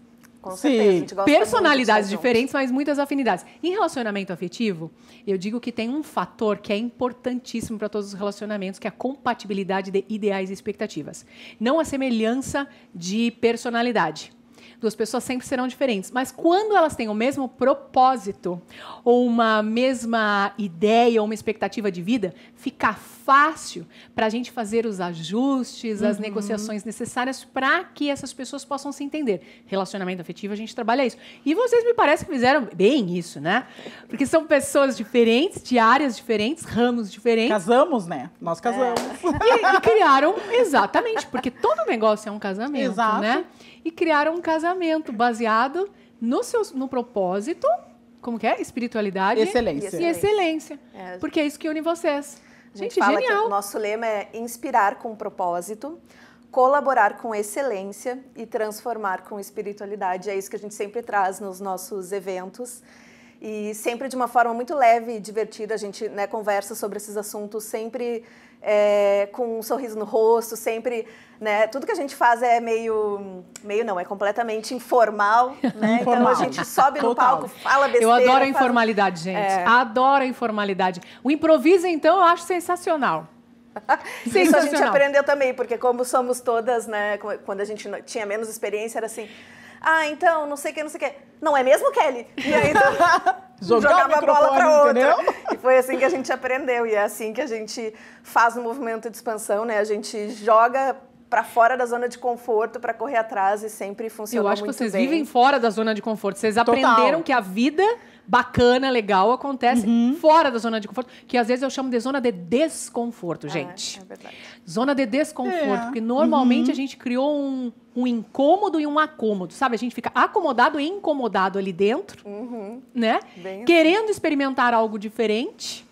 Sim. A gente gosta Personalidades diferentes, mas muitas afinidades. Em relacionamento afetivo, eu digo que tem um fator que é importantíssimo para todos os relacionamentos, que é a compatibilidade de ideais e expectativas. Não a semelhança de personalidade duas pessoas sempre serão diferentes. Mas quando elas têm o mesmo propósito, ou uma mesma ideia, ou uma expectativa de vida, fica fácil para a gente fazer os ajustes, uhum. as negociações necessárias para que essas pessoas possam se entender. Relacionamento afetivo, a gente trabalha isso. E vocês me parece que fizeram bem isso, né? Porque são pessoas diferentes, de áreas diferentes, ramos diferentes. Casamos, né? Nós é. casamos. É. E, e criaram, exatamente, porque todo negócio é um casamento, né? Exato. né? e criaram um casamento baseado no, seu, no propósito, como que é? Espiritualidade. Excelência. E excelência. É. Porque é isso que une vocês. A gente, gente fala genial. que o nosso lema é inspirar com propósito, colaborar com excelência e transformar com espiritualidade. É isso que a gente sempre traz nos nossos eventos. E sempre de uma forma muito leve e divertida, a gente né, conversa sobre esses assuntos, sempre é, com um sorriso no rosto, sempre. Né, tudo que a gente faz é meio. meio não, é completamente informal. Né? informal. Então a gente sobe no palco, fala besteira. Eu adoro a informalidade, gente. É. Adoro a informalidade. O improviso, então, eu acho sensacional. Isso a gente aprendeu também, porque como somos todas, né, quando a gente tinha menos experiência, era assim, ah, então, não sei o que, não sei o que. Não é mesmo, Kelly? E aí jogava a bola para outro. Entendeu? E foi assim que a gente aprendeu e é assim que a gente faz o movimento de expansão, né? A gente joga para fora da zona de conforto para correr atrás e sempre funciona muito bem. Eu acho que vocês bem. vivem fora da zona de conforto. Vocês Total. aprenderam que a vida bacana, legal, acontece uhum. fora da zona de conforto, que às vezes eu chamo de zona de desconforto, ah, gente. É, é verdade. Zona de desconforto, é. porque normalmente uhum. a gente criou um, um incômodo e um acômodo, sabe? A gente fica acomodado e incomodado ali dentro, uhum. né? Bem assim. Querendo assim. experimentar algo diferente,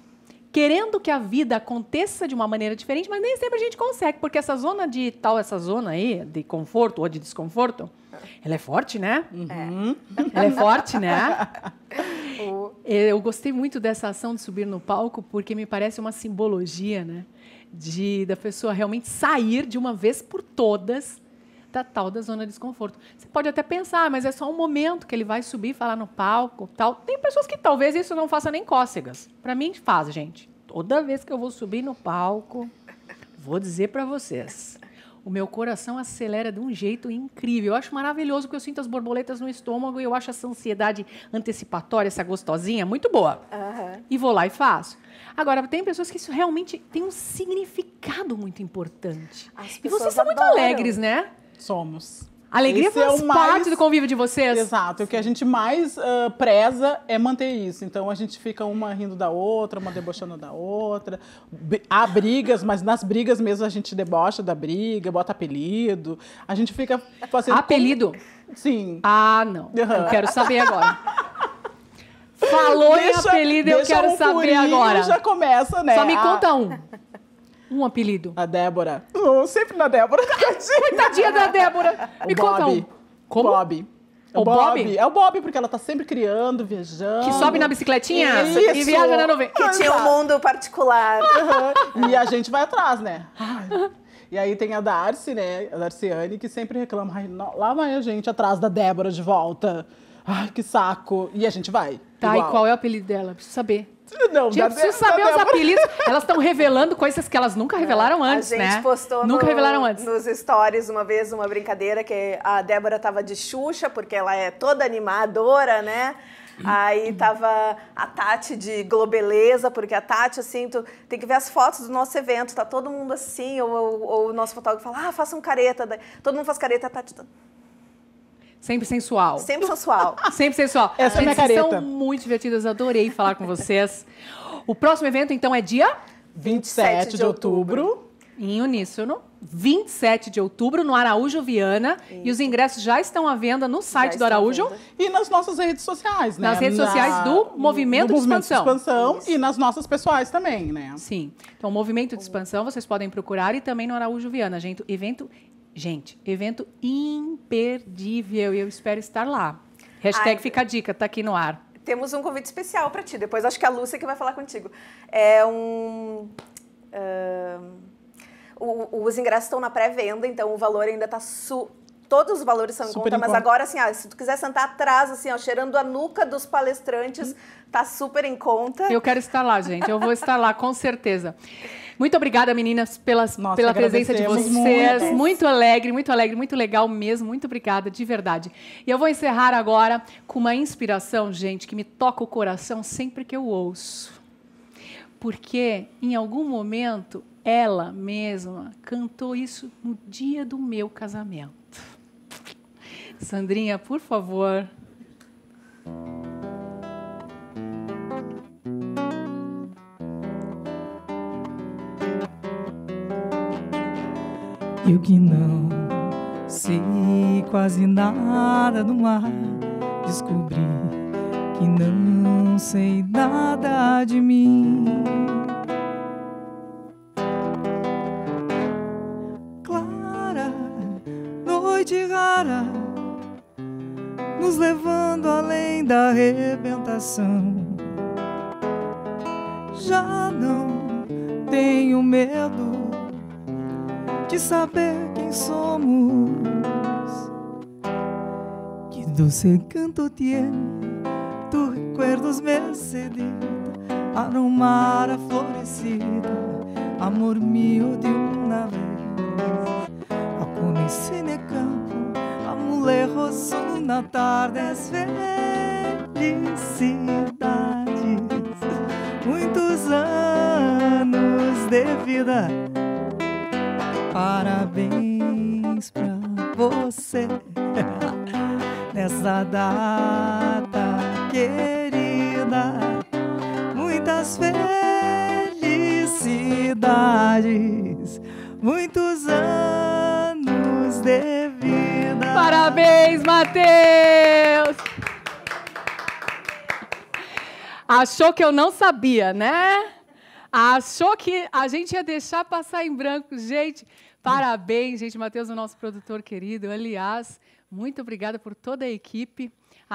querendo que a vida aconteça de uma maneira diferente, mas nem sempre a gente consegue, porque essa zona de tal, essa zona aí, de conforto ou de desconforto, ela é forte, né? Uhum. É. Ela é forte, né? É, eu gostei muito dessa ação de subir no palco, porque me parece uma simbologia, né? De, da pessoa realmente sair de uma vez por todas da tá tal da zona de desconforto. Você pode até pensar, mas é só um momento que ele vai subir, falar no palco, tal. Tem pessoas que talvez isso não faça nem cócegas. Para mim faz, gente. Toda vez que eu vou subir no palco, vou dizer para vocês, o meu coração acelera de um jeito incrível. Eu acho maravilhoso que eu sinto as borboletas no estômago e eu acho essa ansiedade antecipatória, essa gostosinha, muito boa. Uhum. E vou lá e faço. Agora, tem pessoas que isso realmente tem um significado muito importante. e vocês são adoram. muito alegres, né? Somos. alegria Esse é faz é parte mais... do convívio de vocês? Exato. O que a gente mais uh, preza é manter isso. Então a gente fica uma rindo da outra, uma debochando da outra. Há brigas, mas nas brigas mesmo a gente debocha da briga, bota apelido. A gente fica fazendo. Apelido? Com... Sim. Ah, não. Uhum. Eu quero saber agora. Falou deixa, em apelido, eu quero um saber agora. Já começa, né? Só me ah. conta um. Um apelido. A Débora. Oh, sempre na Débora. Coitadinha da Débora. O Me Bob. conta um. Como? Bob. É o, o Bob? Bob? É o Bob, porque ela tá sempre criando, viajando. Que sobe na bicicletinha Isso. e viaja na nuvem. Que tinha um mundo particular. Uhum. E a gente vai atrás, né? E aí tem a Darcy, né? A Darciane, que sempre reclama. Ai, não, lá vai a gente atrás da Débora de volta. Ai, que saco. E a gente vai. Tá, igual. e qual é o apelido dela? Preciso saber. Não, tipo, preciso de, saber os apelidos. Elas estão revelando coisas que elas nunca é, revelaram é, antes, né? A gente né? postou nunca no, revelaram antes. nos stories uma vez uma brincadeira que a Débora tava de Xuxa, porque ela é toda animadora, né? Aí tava a Tati de Globeleza, porque a Tati, assim, tu tem que ver as fotos do nosso evento, tá todo mundo assim, ou, ou, ou o nosso fotógrafo fala, ah, faça um careta. Todo mundo faz careta, a Tati... Tá... Sempre sensual. Sempre sensual. Sempre sensual. Essa é minha careta. São muito divertidas, adorei falar com vocês. O próximo evento, então, é dia 27, 27 de outubro. outubro. Em uníssono. 27 de outubro, no Araújo Viana. E os ingressos já estão à venda no site do Araújo. E nas nossas redes sociais, né? Nas redes Na... sociais do Movimento, do de movimento Expansão. De expansão e nas nossas pessoais também, né? Sim. Então, Movimento de Expansão, vocês podem procurar e também no Araújo Viana, gente. Evento Gente, evento imperdível e eu espero estar lá. Hashtag Ai, fica a dica, tá aqui no ar. Temos um convite especial para ti, depois acho que a Lúcia que vai falar contigo. É um... o, os ingressos estão na pré-venda, então o valor ainda está su todos os valores são em conta, mas agora, assim, ó, se tu quiser sentar atrás, assim, ó, cheirando a nuca dos palestrantes, hum. tá super em conta. Eu quero estar lá, gente. Eu vou estar lá, com certeza. Muito obrigada, meninas, pelas, Nossa, pela presença de vocês. Muito. muito alegre, muito alegre, muito legal mesmo. Muito obrigada, de verdade. E eu vou encerrar agora com uma inspiração, gente, que me toca o coração sempre que eu ouço. Porque em algum momento ela mesma cantou isso no dia do meu casamento. Sandrinha, por favor. e o que não. Sei quase nada no mar, descobri que não sei nada de mim. Clara, noite rara, nos levando além da arrebentação. Já não tenho medo de saber quem somos. Que doce canto tiene tu recuerdos me cedida, a florescida, amor mío de una vez. A conhecer no campo, a mulher tarde, as felicidades, muitos anos de vida. Parabéns pra você nessa data querida. Muitas felicidades, muitos anos de vida. Parabéns, Matheus! Achou que eu não sabia, né? Achou que a gente ia deixar passar em branco. Gente, parabéns, gente. Matheus, é o nosso produtor querido. Aliás, muito obrigada por toda a equipe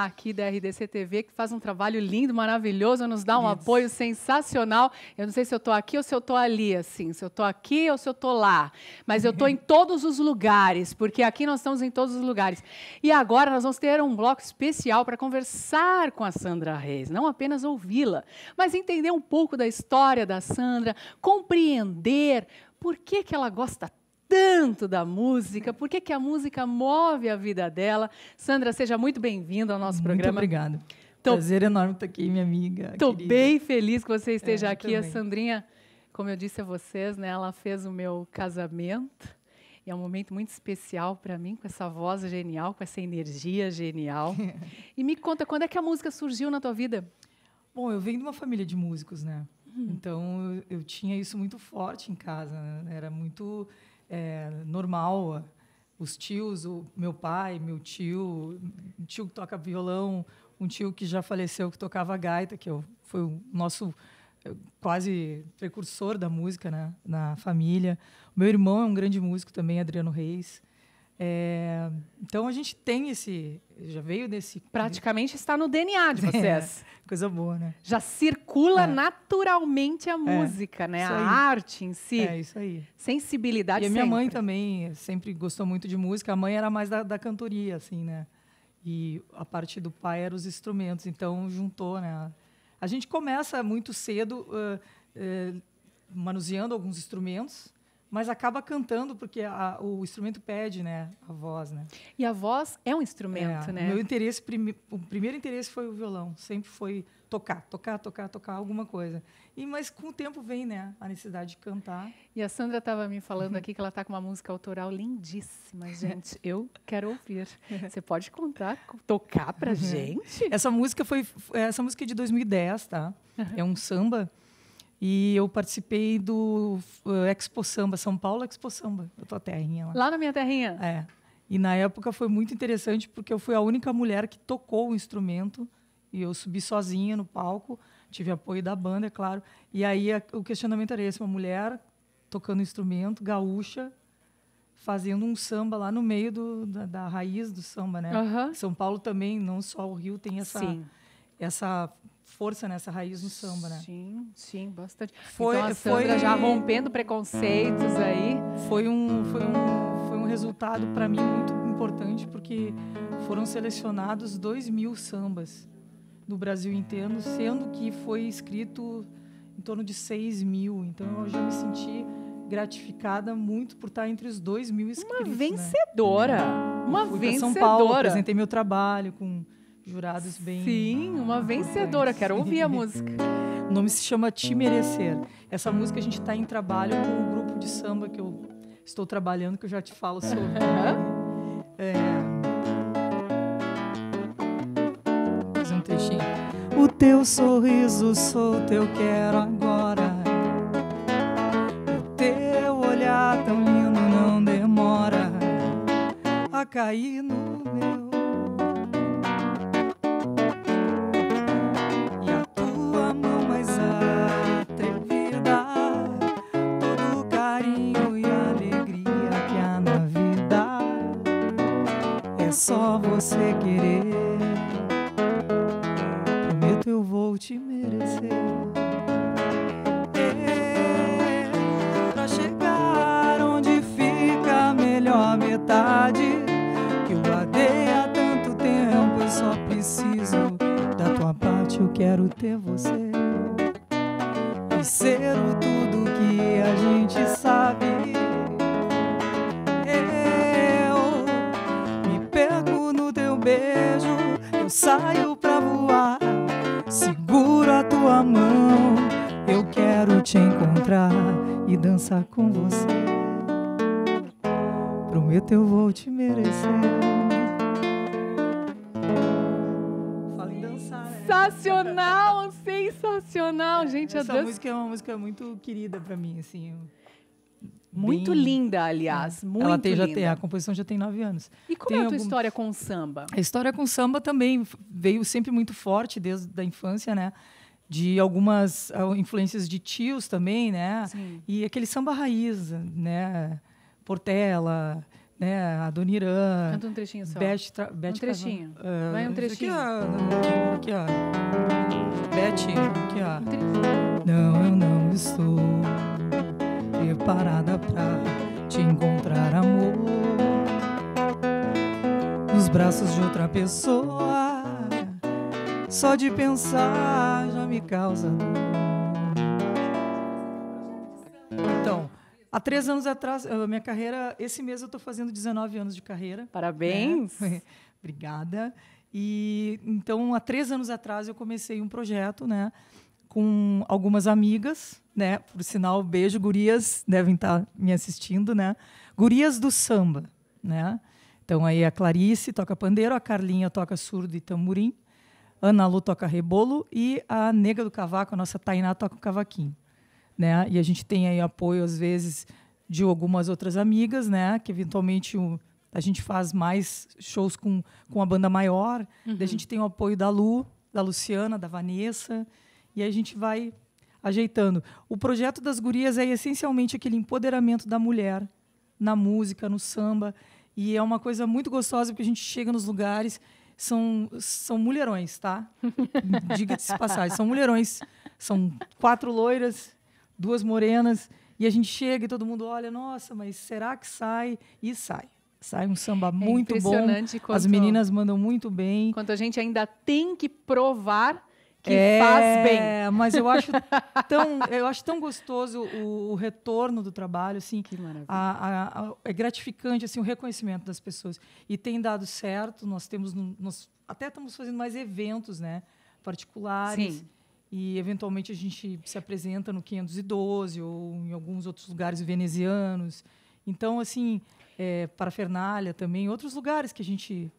aqui da RDC TV, que faz um trabalho lindo, maravilhoso, nos dá um Isso. apoio sensacional. Eu não sei se eu estou aqui ou se eu estou ali, assim, se eu estou aqui ou se eu estou lá, mas eu estou uhum. em todos os lugares, porque aqui nós estamos em todos os lugares. E agora nós vamos ter um bloco especial para conversar com a Sandra Reis, não apenas ouvi-la, mas entender um pouco da história da Sandra, compreender por que, que ela gosta tanto da música, por que a música move a vida dela. Sandra, seja muito bem-vinda ao nosso muito programa. Muito obrigada. Tô, Prazer enorme estar aqui, minha amiga. Estou bem feliz que você esteja é, aqui. Também. A Sandrinha, como eu disse a vocês, né, ela fez o meu casamento. E é um momento muito especial para mim, com essa voz genial, com essa energia genial. e me conta, quando é que a música surgiu na tua vida? Bom, eu venho de uma família de músicos, né? Hum. Então eu, tinha isso muito forte em casa. Né? Era muito é, normal. Os tios, o meu pai, meu tio, um tio que toca violão, um tio que já faleceu que tocava gaita, que foi o nosso eh, quase precursor da música né, na família. meu irmão é um grande músico também, Adriano Reis. É, então a gente tem esse. Já veio desse. Praticamente está no DNA de é, vocês. É, coisa boa, né? Já circula é. naturalmente a é, música, né? A arte em si. É isso aí. Sensibilidade. E a minha sempre. mãe também sempre gostou muito de música. A mãe era mais da, da cantoria, assim, né? E a parte do pai era os instrumentos. Então juntou, né? A gente começa muito cedo uh, uh, manuseando alguns instrumentos mas acaba cantando porque a, o instrumento pede, né, a voz, né? E a voz é um instrumento, é, né? Meu interesse, prime, o primeiro interesse foi o violão, sempre foi tocar, tocar, tocar, tocar alguma coisa. E mas com o tempo vem, né, a necessidade de cantar. E a Sandra estava me falando uhum. aqui que ela está com uma música autoral lindíssima, gente. Eu quero ouvir. Você pode contar, tocar para uhum. gente? Essa música foi essa música é de 2010, tá? Uhum. É um samba e eu participei do eh, Expo Samba, São Paulo Expo Samba, da tua terrinha lá. Lá na minha terrinha? É. E na época foi muito interessante porque eu fui a única mulher que tocou o instrumento e eu subi sozinha no palco, tive apoio da banda, é claro. E aí a, o questionamento era esse: uma mulher tocando instrumento, gaúcha, fazendo um samba lá no meio do, da, da, raiz do samba, né? Uhum. São Paulo também, não só o Rio, tem essa, Sim. essa força nessa raiz no samba, né? Sim, sim, bastante. Foi, então a Sandra foi... já rompendo preconceitos aí. Foi um, foi um, foi um resultado para mim muito importante porque foram selecionados dois mil sambas do Brasil inteiro, sendo que foi escrito em torno de 6 mil. Então eu já me senti gratificada muito por estar entre os dois mil inscritos. Né? Uma vencedora! Né? Uma vencedora! São Paulo, apresentei meu trabalho com jurados bem. Sim, uma vencedora. Quero ouvir a música. o nome se chama Te Merecer. Essa música a gente está em trabalho com um grupo de samba que eu estou trabalhando, que eu já te falo sobre. É... Fazer um trechinho. O teu sorriso solto eu quero agora. O teu olhar tão lindo não demora a cair no meu com você. Prometo eu vou te merecer. dançar, né? Sensacional, sensacional, gente. Essa música é uma música muito querida para mim, assim. Muito Bem... linda, aliás. É. Muito Ela tem, linda. já tem, a composição já tem nove anos. E como tem é a tua algum... história com o samba? A história com o samba também veio sempre muito forte desde a infância, né? de algumas ah, influências de tios também, né? Sim. E aquele samba raiz, né? Portela, né? A Dona Irã. Canta um trechinho só. Beth tra... Beth um trechinho. Uh, Vai um trechinho. Ah, aqui, ó. Beth, aqui, ó. Um não, eu não estou preparada pra te encontrar, amor. Nos braços de outra pessoa, só de pensar me causa Então, há três anos atrás, minha carreira, esse mês eu estou fazendo 19 anos de carreira. Né? Parabéns! Né? Obrigada. E então, há três anos atrás, eu comecei um projeto, né? com algumas amigas, né? Por sinal, beijo, gurias, devem estar tá me assistindo, né? Gurias do samba, né? Então aí a Clarice toca pandeiro, a Carlinha toca surdo e tamborim, Ana Lu toca rebolo e a Nega do Cavaco, a nossa Tainá, toca o cavaquinho. Né? E a gente tem aí apoio, às vezes, de algumas outras amigas, né? que eventualmente a gente faz mais shows com, com a banda maior. Uhum. a gente tem o apoio da Lu, da Luciana, da Vanessa. E a gente vai ajeitando. O projeto das gurias é essencialmente aquele empoderamento da mulher na música, no samba. E é uma coisa muito gostosa porque a gente chega nos lugares são, são mulherões, tá? Diga-se passagem, são mulherões. São quatro loiras, duas morenas, e a gente chega e todo mundo olha, nossa, mas será que sai? E sai. Sai um samba é muito é bom. Quanto, As meninas mandam muito bem. Quanto a gente ainda tem que provar que é, faz bem. mas eu acho tão, eu acho tão gostoso o, o retorno do trabalho, assim. Que maravilha. A, a, a, é gratificante assim o reconhecimento das pessoas e tem dado certo. Nós temos, nós até estamos fazendo mais eventos, né, particulares. Sim. E eventualmente a gente se apresenta no 512 ou em alguns outros lugares venezianos. Então, assim, é, para Fernália também, outros lugares que a gente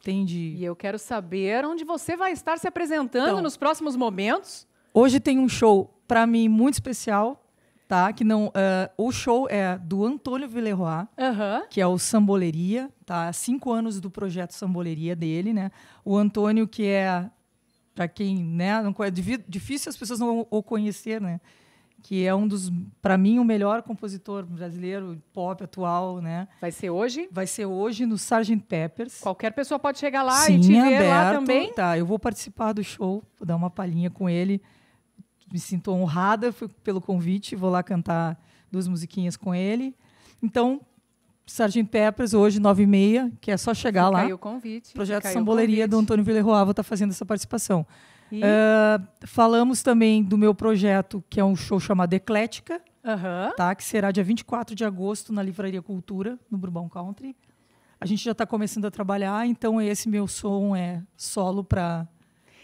Entendi. E eu quero saber onde você vai estar se apresentando então, nos próximos momentos. Hoje tem um show para mim muito especial, tá? Que não, uh, o show é do Antônio Villeroy, uhum. que é o Samboleria, tá? Cinco anos do projeto Samboleria dele, né? O Antônio que é para quem, né? Não é difícil as pessoas não o conhecer, né? que é um dos, para mim, o melhor compositor brasileiro pop atual, né? Vai ser hoje? Vai ser hoje no Sgt. Peppers. Qualquer pessoa pode chegar lá Sim, e te aberto, ver lá também? Tá, eu vou participar do show, vou dar uma palhinha com ele. Me sinto honrada pelo convite, vou lá cantar duas musiquinhas com ele. Então, Sgt. Peppers, hoje, 9 e meia, que é só chegar Fica lá. Caiu o convite. Projeto Samboleria do Antônio Villerroava está fazendo essa participação. Uh, falamos também do meu projeto, que é um show chamado Eclética, uhum. tá? que será dia 24 de agosto na Livraria Cultura, no Bourbon Country. A gente já está começando a trabalhar, então esse meu som é solo para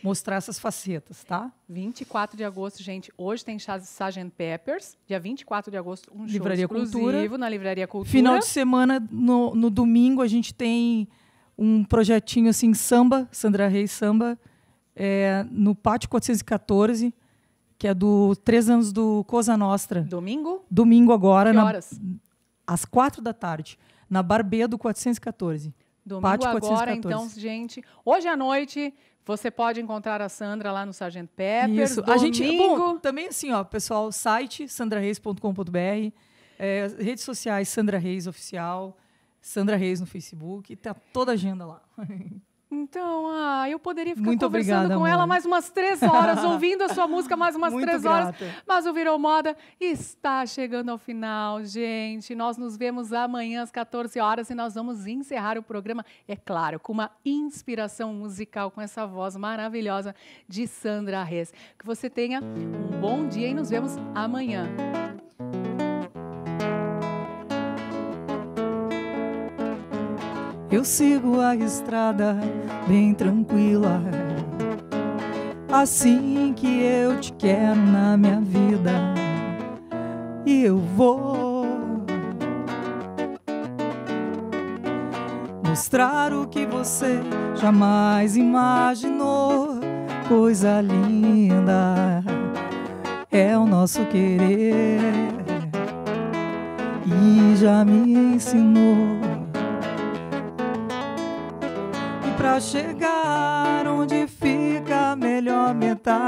mostrar essas facetas, tá? 24 de agosto, gente. Hoje tem Sgt. Peppers. Dia 24 de agosto, um Livraria show exclusivo Cultura. na Livraria Cultura. Final de semana, no, no domingo, a gente tem um projetinho assim, samba, Sandra Reis Samba, é, no Pátio 414, que é do três anos do Cosa Nostra. Domingo? Domingo agora. Que horas? Na, às quatro da tarde, na Barbedo 414. Domingo Pátio agora, 414. então, gente. Hoje à noite, você pode encontrar a Sandra lá no Sargento Pepper. Isso. Domingo. A gente, bom, também assim, ó, pessoal, site sandrareis.com.br, é, redes sociais Sandra Reis Oficial, Sandra Reis no Facebook, tá toda a agenda lá. Então, ah, eu poderia ficar Muito conversando obrigada, com amor. ela mais umas três horas, ouvindo a sua música mais umas Muito três grata. horas. Mas o Virou Moda está chegando ao final, gente. Nós nos vemos amanhã às 14 horas e nós vamos encerrar o programa, é claro, com uma inspiração musical, com essa voz maravilhosa de Sandra Rez. Que você tenha um bom dia e nos vemos amanhã. Eu sigo a estrada bem tranquila. Assim que eu te quero na minha vida, e eu vou mostrar o que você jamais imaginou. Coisa linda é o nosso querer, e já me ensinou chegar onde fica a melhor metade.